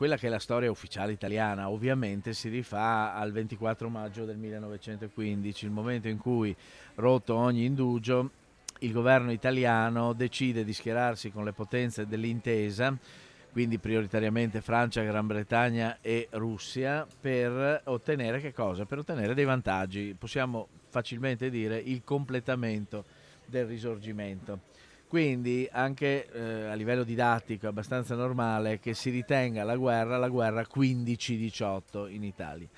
quella che è la storia ufficiale italiana, ovviamente si rifà al 24 maggio del 1915, il momento in cui, rotto ogni indugio, il governo italiano decide di schierarsi con le potenze dell'intesa, quindi prioritariamente Francia, Gran Bretagna e Russia, per ottenere che cosa? Per ottenere dei vantaggi, possiamo facilmente dire il completamento del risorgimento. Quindi anche eh, a livello didattico è abbastanza normale che si ritenga la guerra la guerra 15-18 in Italia.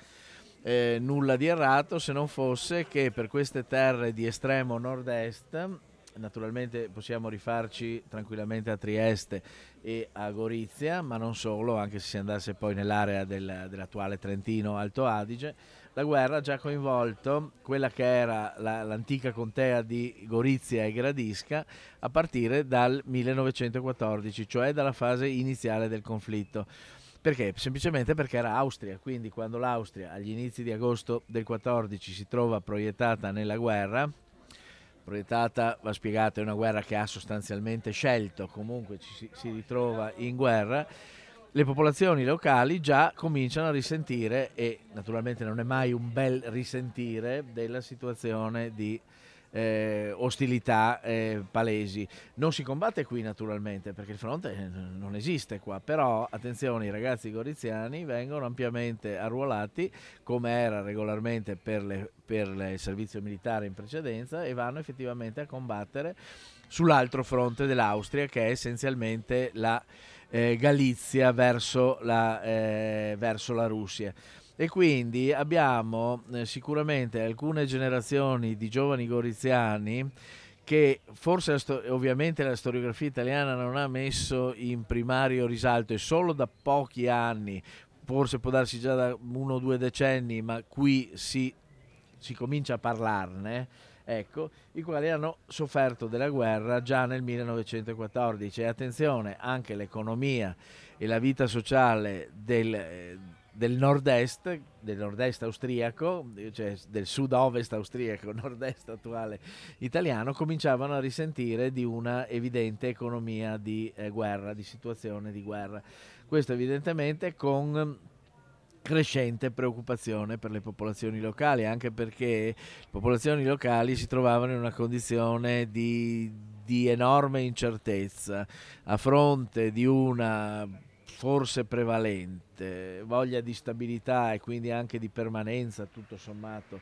Eh, nulla di errato se non fosse che per queste terre di estremo nord-est naturalmente possiamo rifarci tranquillamente a Trieste e a Gorizia, ma non solo, anche se si andasse poi nell'area del, dell'attuale Trentino-Alto Adige. La guerra ha già coinvolto quella che era la, l'antica contea di Gorizia e Gradisca a partire dal 1914, cioè dalla fase iniziale del conflitto. Perché? Semplicemente perché era Austria, quindi quando l'Austria agli inizi di agosto del 14 si trova proiettata nella guerra, proiettata, va spiegata, è una guerra che ha sostanzialmente scelto, comunque ci, si ritrova in guerra, le popolazioni locali già cominciano a risentire e naturalmente non è mai un bel risentire della situazione di eh, ostilità eh, palesi. Non si combatte qui naturalmente perché il fronte eh, non esiste qua, però attenzione i ragazzi goriziani vengono ampiamente arruolati come era regolarmente per, le, per il servizio militare in precedenza e vanno effettivamente a combattere sull'altro fronte dell'Austria che è essenzialmente la eh, Galizia verso la, eh, verso la Russia. E quindi abbiamo eh, sicuramente alcune generazioni di giovani goriziani che forse la stor- ovviamente la storiografia italiana non ha messo in primario risalto e solo da pochi anni, forse può darsi già da uno o due decenni, ma qui si, si comincia a parlarne, ecco, i quali hanno sofferto della guerra già nel 1914. E attenzione, anche l'economia e la vita sociale del... Eh, del nord-est, del nord-est austriaco, cioè del sud-ovest austriaco, nord-est attuale italiano, cominciavano a risentire di una evidente economia di eh, guerra, di situazione di guerra. Questo evidentemente con crescente preoccupazione per le popolazioni locali, anche perché le popolazioni locali si trovavano in una condizione di, di enorme incertezza a fronte di una forse prevalente, voglia di stabilità e quindi anche di permanenza, tutto sommato,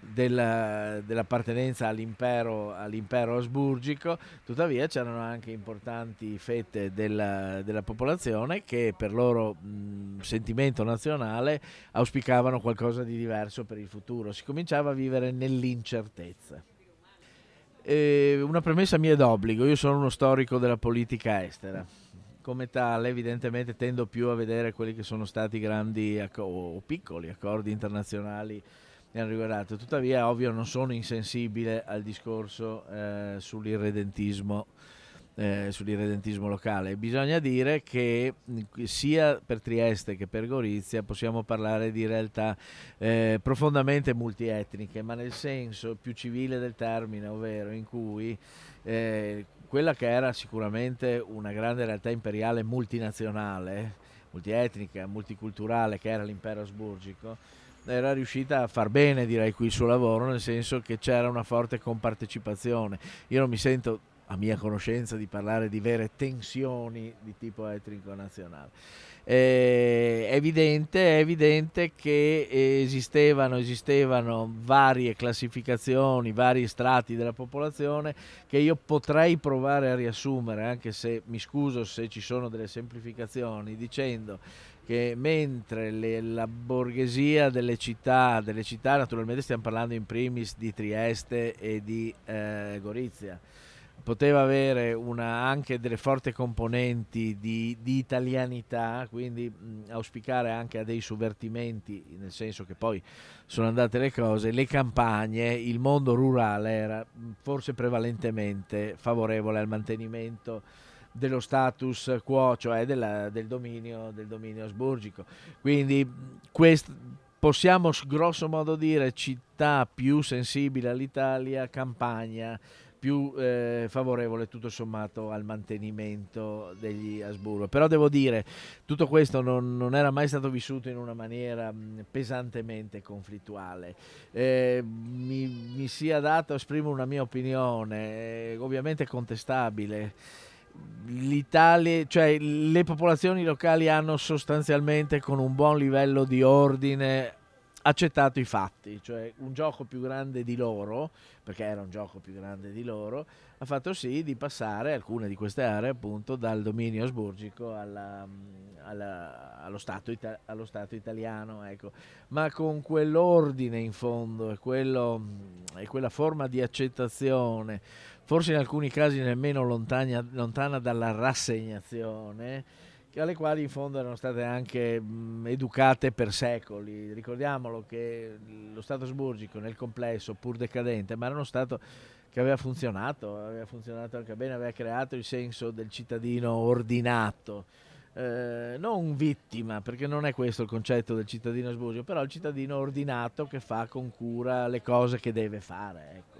della, dell'appartenenza all'impero, all'impero, asburgico, tuttavia c'erano anche importanti fette della, della popolazione che per loro mh, sentimento nazionale auspicavano qualcosa di diverso per il futuro, si cominciava a vivere nell'incertezza. E eh, una premessa mia d'obbligo, io sono uno storico della politica estera come tale evidentemente tendo più a vedere quelli che sono stati grandi o piccoli accordi internazionali che riguardato. Tuttavia, ovvio, non sono insensibile al discorso eh, sull'irredentismo, eh, sull'irredentismo, locale. Bisogna dire che sia per Trieste che per Gorizia possiamo parlare di realtà eh, profondamente multietniche, ma nel senso più civile del termine, ovvero in cui eh, quella che era sicuramente una grande realtà imperiale multinazionale, multietnica, multiculturale, che era l'impero asburgico, era riuscita a far bene, direi, qui il suo lavoro, nel senso che c'era una forte compartecipazione. Io non mi sento a mia conoscenza, di parlare di vere tensioni di tipo etnico nazionale. Eh, è, evidente, è evidente che esistevano, esistevano varie classificazioni, vari strati della popolazione che io potrei provare a riassumere, anche se mi scuso se ci sono delle semplificazioni, dicendo che mentre le, la borghesia delle città, delle città, naturalmente stiamo parlando in primis di Trieste e di eh, Gorizia, poteva avere una, anche delle forti componenti di, di italianità, quindi mh, auspicare anche a dei sovvertimenti, nel senso che poi sono andate le cose, le campagne, il mondo rurale era forse prevalentemente favorevole al mantenimento dello status quo, cioè della, del, dominio, del dominio asburgico. Quindi quest, possiamo grosso modo dire città più sensibile all'Italia, campagna più eh, favorevole tutto sommato al mantenimento degli Asburgo. Però devo dire, tutto questo non, non era mai stato vissuto in una maniera mh, mm, pesantemente conflittuale. Eh, mi, mi, sia dato, esprimo una mia opinione, eh, ovviamente contestabile. L'Italia, cioè le popolazioni locali hanno sostanzialmente con un buon livello di ordine accettato i fatti, cioè un gioco più grande di loro, perché era un gioco più grande di loro, ha fatto sì di passare alcune di queste aree appunto dal dominio asburgico alla, mm, alla, allo, stato ita- allo, stato italiano, ecco. ma con quell'ordine in fondo e, quello, mm, e quella forma di accettazione, forse in alcuni casi nemmeno lontana, lontana dalla rassegnazione, alle quali in fondo erano state anche mh, educate per secoli. Ricordiamolo che lo Stato asburgico nel complesso, pur decadente, ma era uno Stato che aveva funzionato, aveva funzionato anche bene, aveva creato il senso del cittadino ordinato. Eh, non vittima, perché non è questo il concetto del cittadino asburgico, però il cittadino ordinato che fa con cura le cose che deve fare. Ecco.